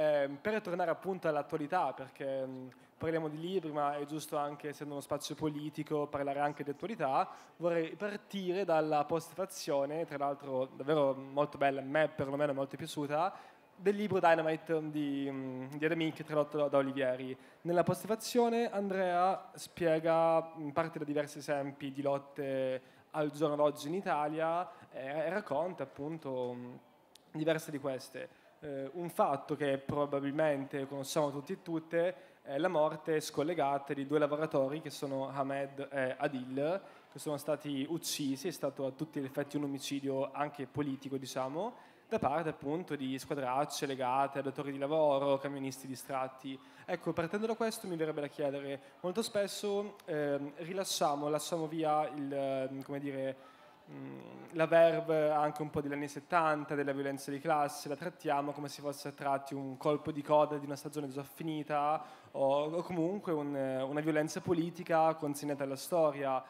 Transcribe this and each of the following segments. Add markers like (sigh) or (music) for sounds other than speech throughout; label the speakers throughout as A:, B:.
A: Eh, per tornare appunto all'attualità, perché mh, mm, parliamo di libri, ma è giusto anche, essendo uno spazio politico, parlare anche di attualità, vorrei partire dalla postfazione, tra l'altro davvero molto bella, a me perlomeno molto piaciuta, del libro Dynamite di, mh, mm, di Adamic tradotto da Olivieri. Nella postfazione Andrea spiega, mh, mm, parte da diversi esempi di lotte al giorno d'oggi in Italia e eh, racconta appunto diverse di queste eh, un fatto che probabilmente conosciamo tutti e tutte, è la morte scollegata di due lavoratori che sono Hamed e Adil, che sono stati uccisi, è stato a tutti gli effetti un omicidio anche politico, diciamo, da parte appunto di squadracce legate a datori di lavoro, camionisti distratti. Ecco, partendo da questo mi verrebbe da chiedere, molto spesso eh, rilasciamo, lasciamo via il, come dire, Mm, la Verve anche un po' degli anni 70, della violenza di classe, la trattiamo come se fosse a tratti un colpo di coda di una stagione già finita o, o comunque un, una violenza politica consegnata alla storia.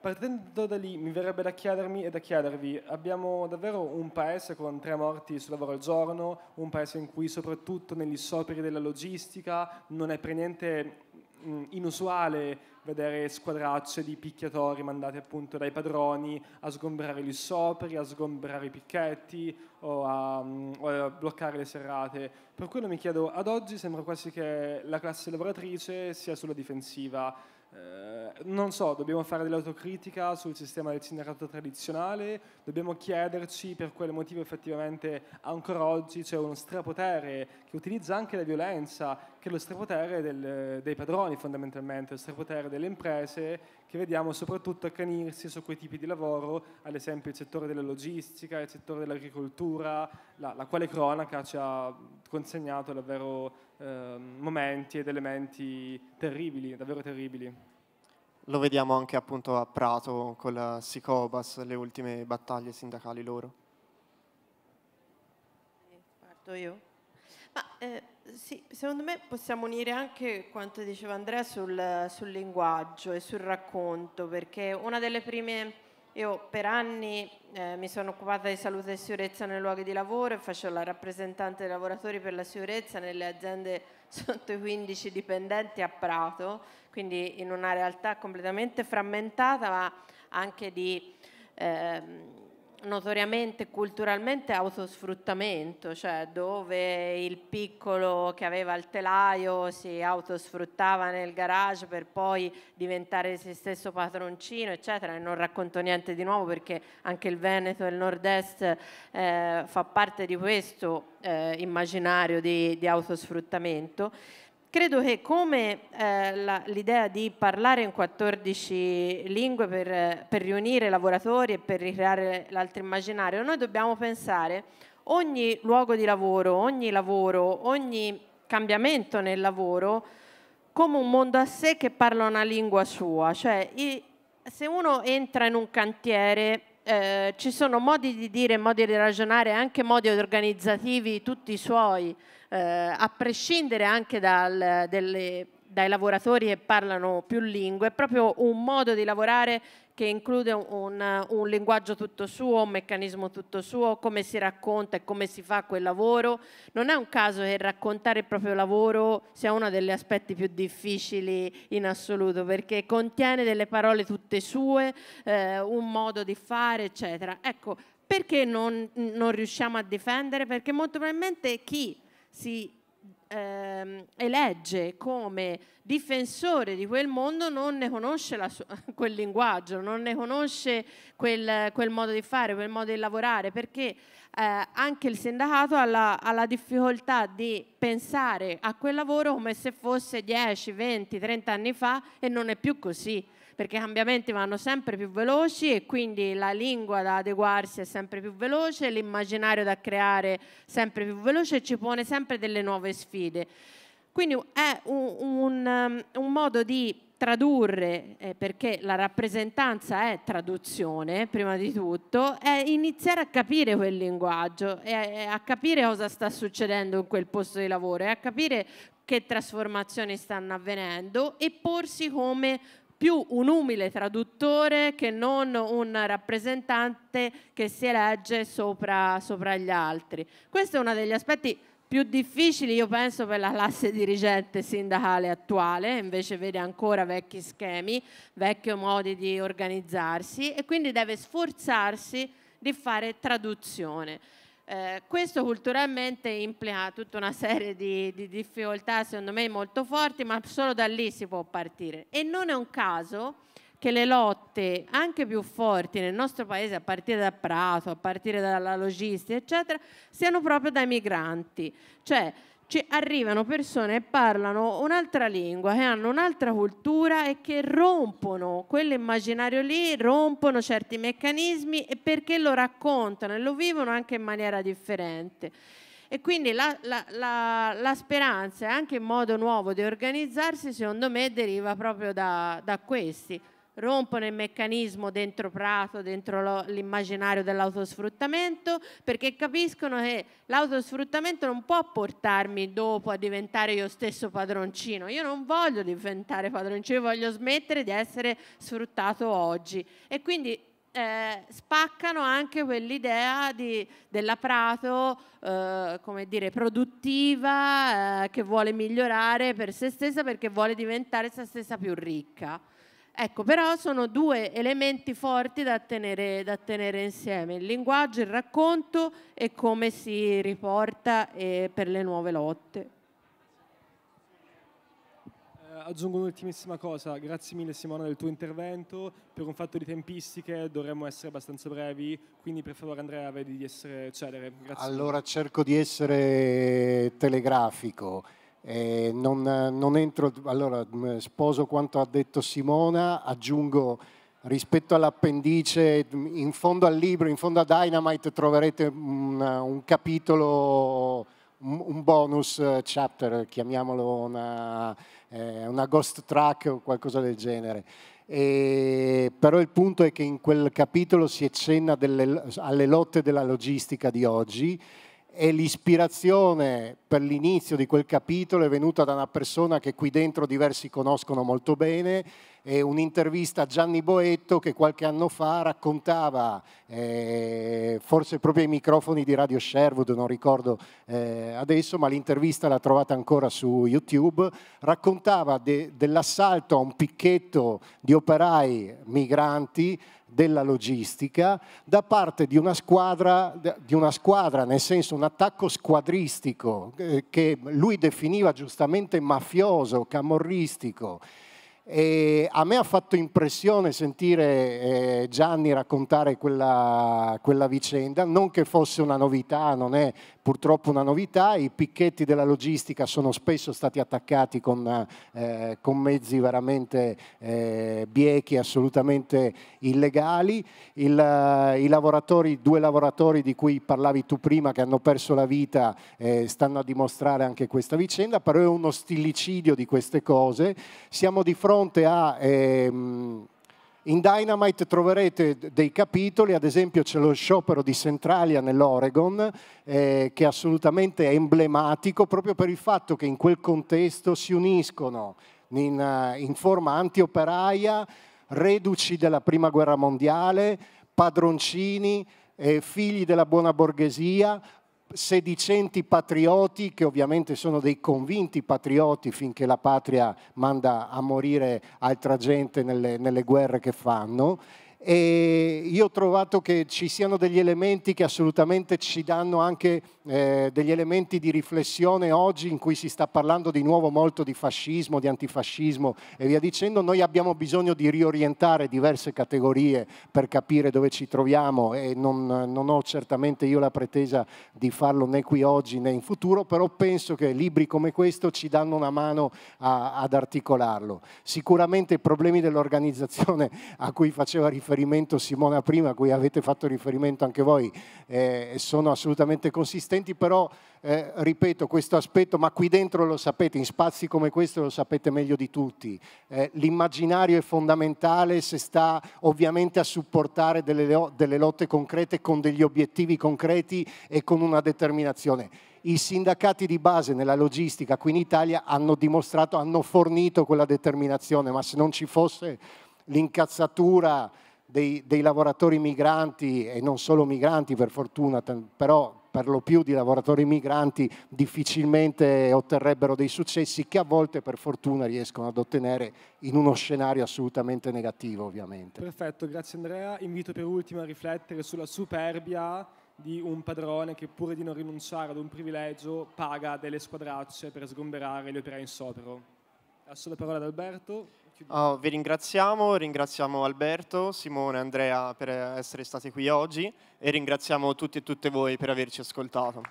A: Partendo da lì mi verrebbe da chiedermi e da chiedervi, abbiamo davvero un paese con tre morti sul lavoro al giorno, un paese in cui soprattutto negli scioperi della logistica non è per niente mh, inusuale vedere squadracce di picchiatori mandati appunto dai padroni a sgombrare gli sopri, a sgombrare i picchetti o a, mh, o a bloccare le serrate. Per quello mi chiedo, ad oggi sembra quasi che la classe lavoratrice sia sulla difensiva. Eh, non so, dobbiamo fare dell'autocritica sul sistema del sindacato tradizionale, dobbiamo chiederci per quale motivo effettivamente ancora oggi c'è uno strapotere che utilizza anche la violenza, che è lo strapotere del, dei padroni fondamentalmente, lo strapotere delle imprese che vediamo soprattutto accanirsi su quei tipi di lavoro, ad esempio il settore della logistica, il settore dell'agricoltura, la, la quale cronaca ci ha consegnato davvero eh, momenti ed elementi terribili, davvero terribili.
B: Lo vediamo anche appunto a Prato con la Sicobas, le ultime battaglie sindacali loro.
C: Eh, parto io. Ma, eh sì, secondo me possiamo unire anche quanto diceva Andrea sul, sul, linguaggio e sul racconto, perché una delle prime, io per anni eh, mi sono occupata di salute e sicurezza nei luoghi di lavoro e faccio la rappresentante dei lavoratori per la sicurezza nelle aziende (laughs) sotto i 15 dipendenti a Prato, quindi in una realtà completamente frammentata ma anche di... Ehm, notoriamente culturalmente autosfruttamento, cioè dove il piccolo che aveva il telaio si autosfruttava nel garage per poi diventare se stesso padroncino, eccetera. E non racconto niente di nuovo perché anche il Veneto e il Nord-Est eh, fa parte di questo eh, immaginario di, di autosfruttamento. Credo che come eh, l'idea di parlare in 14 lingue per, per riunire lavoratori e per ricreare l'altro immaginario, noi dobbiamo pensare ogni luogo di lavoro, ogni lavoro, ogni cambiamento nel lavoro come un mondo a sé che parla una lingua sua, cioè i, se uno entra in un cantiere eh, ci sono modi di dire, modi di ragionare, anche modi organizzativi tutti suoi, eh, a prescindere anche dal, delle, dai lavoratori che parlano più lingue, è proprio un modo di lavorare che include un, un, linguaggio tutto suo, un meccanismo tutto suo, come si racconta e come si fa quel lavoro. Non è un caso che raccontare il proprio lavoro sia uno degli aspetti più difficili in assoluto, perché contiene delle parole tutte sue, eh, un modo di fare, eccetera. Ecco, perché non, non riusciamo a difendere? Perché molto probabilmente chi si ehm, elegge come difensore di quel mondo non ne conosce sua, (laughs) quel linguaggio, non ne conosce quel, quel, modo di fare, quel modo di lavorare, perché eh, anche il sindacato ha la, ha la, difficoltà di pensare a quel lavoro come se fosse 10, 20, 30 anni fa e non è più così perché i cambiamenti vanno sempre più veloci e quindi la lingua da adeguarsi è sempre più veloce, l'immaginario da creare sempre più veloce e ci pone sempre delle nuove sfide. Quindi è un, un, um, un modo di tradurre, eh, perché la rappresentanza è traduzione prima di tutto, è iniziare a capire quel linguaggio, è, è a capire cosa sta succedendo in quel posto di lavoro, è a capire che trasformazioni stanno avvenendo e porsi come più un umile traduttore che non un rappresentante che si elegge sopra, sopra gli altri. Questo è uno degli aspetti più difficili io penso per la classe dirigente sindacale attuale, invece vede ancora vecchi schemi, vecchi modi di organizzarsi e quindi deve sforzarsi di fare traduzione. Eh, questo culturalmente implica tutta una serie di, di difficoltà, secondo me, molto forti, ma solo da lì si può partire. E non è un caso che le lotte anche più forti nel nostro paese, a partire da Prato, a partire dalla logistica, eccetera, siano proprio dai migranti. Cioè ci arrivano persone che parlano un'altra lingua, che hanno un'altra cultura e che rompono quell'immaginario lì, rompono certi meccanismi e perché lo raccontano e lo vivono anche in maniera differente. E quindi la, la, la, la speranza e anche il modo nuovo di organizzarsi, secondo me, deriva proprio da, da questi rompono il meccanismo dentro Prato, dentro l'immaginario dell'autosfruttamento, perché capiscono che l'autosfruttamento non può portarmi dopo a diventare io stesso padroncino. Io non voglio diventare padroncino, io voglio smettere di essere sfruttato oggi. E quindi eh, spaccano anche quell'idea della Prato, eh, come dire, produttiva, eh, che vuole migliorare per se stessa perché vuole diventare se stessa più ricca. Ecco, però sono due elementi forti da tenere, da tenere insieme, il linguaggio, il racconto e come si riporta eh, per le nuove lotte.
A: Eh, aggiungo un'ultimissima cosa, grazie mille Simona del tuo intervento, per un fatto di tempistiche dovremmo essere abbastanza brevi, quindi per favore Andrea vedi di essere celere. Grazie allora
B: cerco di essere telegrafico. Eh, non, non entro, allora sposo quanto ha detto Simona, aggiungo rispetto all'appendice, in fondo al libro, in fondo a Dynamite troverete un, un capitolo, un, bonus eh, chapter, chiamiamolo una, eh, una ghost track o qualcosa del genere. E, però il punto è che in quel capitolo si accenna delle, alle lotte della logistica di oggi e l'ispirazione per l'inizio di quel capitolo è venuta da una persona che qui dentro diversi conoscono molto bene, eh, un'intervista a Gianni Boetto che qualche anno fa raccontava, eh, forse proprio ai microfoni di Radio Sherwood, non ricordo eh, adesso, ma l'intervista la trovate ancora su YouTube, raccontava de, dell'assalto a un picchetto di operai migranti della logistica da parte di una squadra, di una squadra nel senso un attacco squadristico eh, che lui definiva giustamente mafioso, camorristico e a me ha fatto impressione sentire eh, Gianni raccontare quella, quella vicenda, non che fosse una novità, non è purtroppo una novità, i picchetti della logistica sono spesso stati attaccati con, eh, con mezzi veramente eh, biechi, assolutamente illegali, Il, eh, i lavoratori, due lavoratori di cui parlavi tu prima che hanno perso la vita eh, stanno a dimostrare anche questa vicenda, però è uno stillicidio di queste cose, siamo di fronte a... Ehm, in Dynamite troverete dei capitoli, ad esempio c'è lo sciopero di Centralia nell'Oregon, eh, che è assolutamente emblematico proprio per il fatto che in quel contesto si uniscono in, eh, in forma antioperaia reduci della Prima Guerra Mondiale, padroncini, eh, figli della buona borghesia, sedicenti patrioti, che ovviamente sono dei convinti patrioti finché la patria manda a morire altra gente nelle, nelle guerre che fanno, e io ho trovato che ci siano degli elementi che assolutamente ci danno anche eh, degli elementi di riflessione oggi in cui si sta parlando di nuovo molto di fascismo, di antifascismo e via dicendo. Noi abbiamo bisogno di riorientare diverse categorie per capire dove ci troviamo e non, non ho certamente io la pretesa di farlo né qui oggi né in futuro, però penso che libri come questo ci danno una mano a, ad articolarlo. Sicuramente i problemi dell'organizzazione a cui faceva riferimento riferimento Simona prima, a cui avete fatto riferimento anche voi, eh, sono assolutamente consistenti, però eh, ripeto questo aspetto, ma qui dentro lo sapete, in spazi come questo lo sapete meglio di tutti, eh, l'immaginario è fondamentale se sta ovviamente a supportare delle, delle lotte concrete con degli obiettivi concreti e con una determinazione i sindacati di base nella logistica qui in Italia hanno dimostrato, hanno fornito quella determinazione, ma se non ci fosse l'incazzatura dei, dei lavoratori migranti e non solo migranti per fortuna, però per lo più di lavoratori migranti difficilmente otterrebbero dei successi che a volte per fortuna riescono ad ottenere in uno scenario assolutamente negativo ovviamente.
A: Perfetto, grazie Andrea. Invito per ultimo a riflettere sulla superbia di un padrone che pur di non rinunciare ad un privilegio paga delle squadracce per sgomberare gli operai in sopero. Lascio la parola ad Alberto.
B: Oh, vi ringraziamo, ringraziamo Alberto, Simone e Andrea per essere stati qui oggi e ringraziamo tutti e tutte voi per averci ascoltato.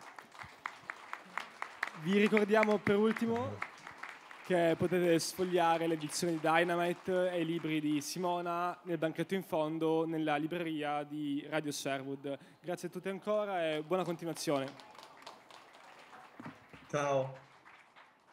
A: Vi ricordiamo per ultimo che potete sfogliare l'edizione di Dynamite e i libri di Simona nel banchetto in fondo nella libreria di Radio Sherwood. Grazie a tutti ancora e buona continuazione. Ciao.